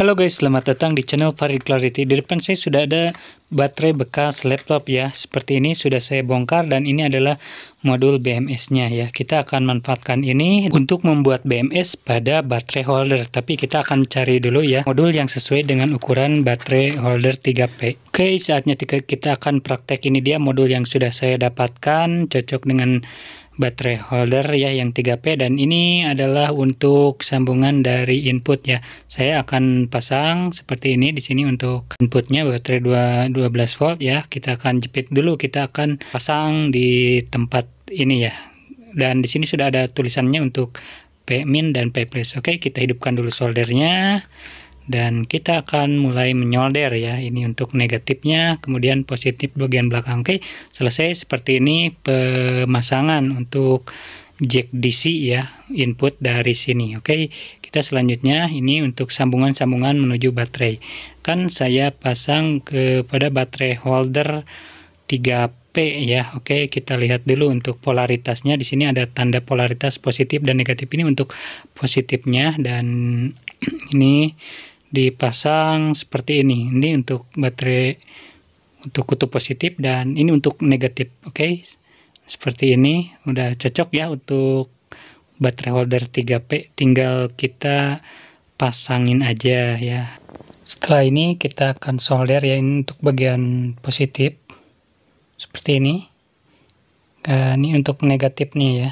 Halo guys, selamat datang di channel Farid Clarity. Di depan saya sudah ada baterai bekas laptop ya. Seperti ini sudah saya bongkar dan ini adalah modul BMS-nya ya. Kita akan manfaatkan ini untuk membuat BMS pada baterai holder. Tapi kita akan cari dulu ya modul yang sesuai dengan ukuran baterai holder 3P. Oke, saatnya kita akan praktek ini dia modul yang sudah saya dapatkan cocok dengan baterai holder ya yang 3P dan ini adalah untuk sambungan dari input ya. Saya akan pasang seperti ini di sini untuk inputnya baterai 2, 12 volt ya. Kita akan jepit dulu, kita akan pasang di tempat ini ya. Dan di sini sudah ada tulisannya untuk P min dan P plus. Oke, kita hidupkan dulu soldernya dan kita akan mulai menyolder ya ini untuk negatifnya kemudian positif bagian belakang oke selesai seperti ini pemasangan untuk jack DC ya input dari sini oke kita selanjutnya ini untuk sambungan-sambungan menuju baterai kan saya pasang kepada baterai holder 3P ya oke okay. kita lihat dulu untuk polaritasnya di sini ada tanda polaritas positif dan negatif ini untuk positifnya dan ini dipasang seperti ini. Ini untuk baterai untuk kutub positif dan ini untuk negatif. Oke. Okay? Seperti ini udah cocok ya untuk baterai holder 3P. Tinggal kita pasangin aja ya. Setelah ini kita akan solder ya ini untuk bagian positif seperti ini. Nah, ini untuk negatifnya ya.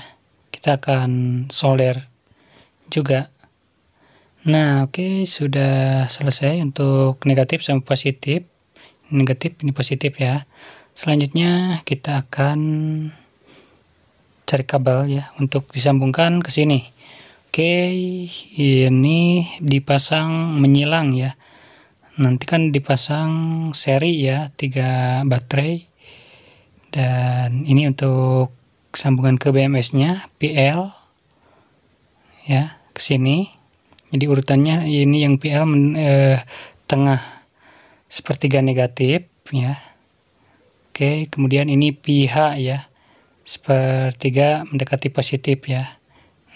Kita akan solder juga Nah, oke, okay, sudah selesai untuk negatif sama positif. Negatif ini positif ya. Selanjutnya kita akan cari kabel ya untuk disambungkan ke sini. Oke, okay, ini dipasang menyilang ya. Nanti kan dipasang seri ya, tiga baterai. Dan ini untuk sambungan ke BMS-nya, PL ya, ke sini jadi urutannya ini yang PL men, eh, tengah sepertiga negatif ya. Oke, kemudian ini PH ya. Sepertiga mendekati positif ya.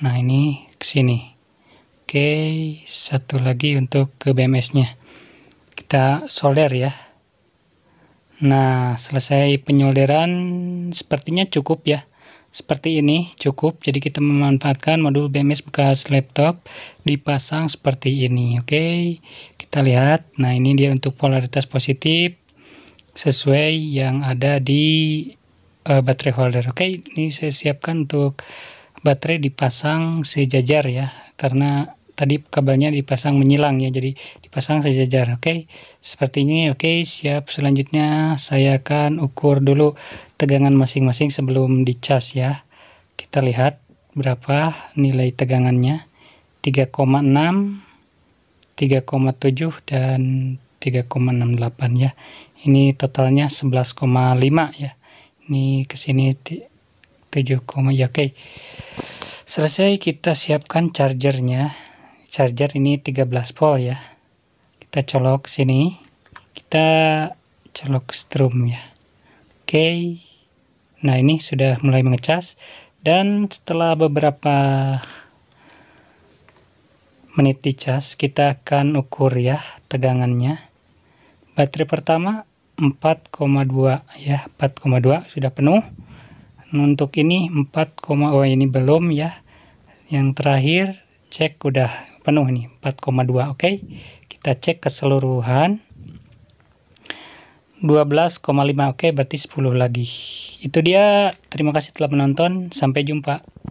Nah, ini ke sini. Oke, satu lagi untuk ke BMS-nya. Kita solder ya. Nah, selesai penyolderan sepertinya cukup ya seperti ini cukup jadi kita memanfaatkan modul BMS bekas laptop dipasang seperti ini oke kita lihat nah ini dia untuk polaritas positif sesuai yang ada di uh, baterai holder oke ini saya siapkan untuk baterai dipasang sejajar ya karena tadi kabelnya dipasang menyilang ya jadi dipasang sejajar oke okay? seperti ini oke okay, siap selanjutnya saya akan ukur dulu tegangan masing-masing sebelum di dicas ya kita lihat berapa nilai tegangannya 3,6 3,7 dan 3,68 ya ini totalnya 11,5 ya ini kesini 7, ya oke okay. selesai kita siapkan chargernya charger ini 13 volt ya kita colok sini kita colok strum ya oke nah ini sudah mulai mengecas dan setelah beberapa menit dicas kita akan ukur ya tegangannya baterai pertama 4,2 ya 4,2 sudah penuh untuk ini 4, oh ini belum ya yang terakhir cek udah penuh nih 4,2 oke okay? kita cek keseluruhan 12,5 oke okay, berarti 10 lagi itu dia terima kasih telah menonton sampai jumpa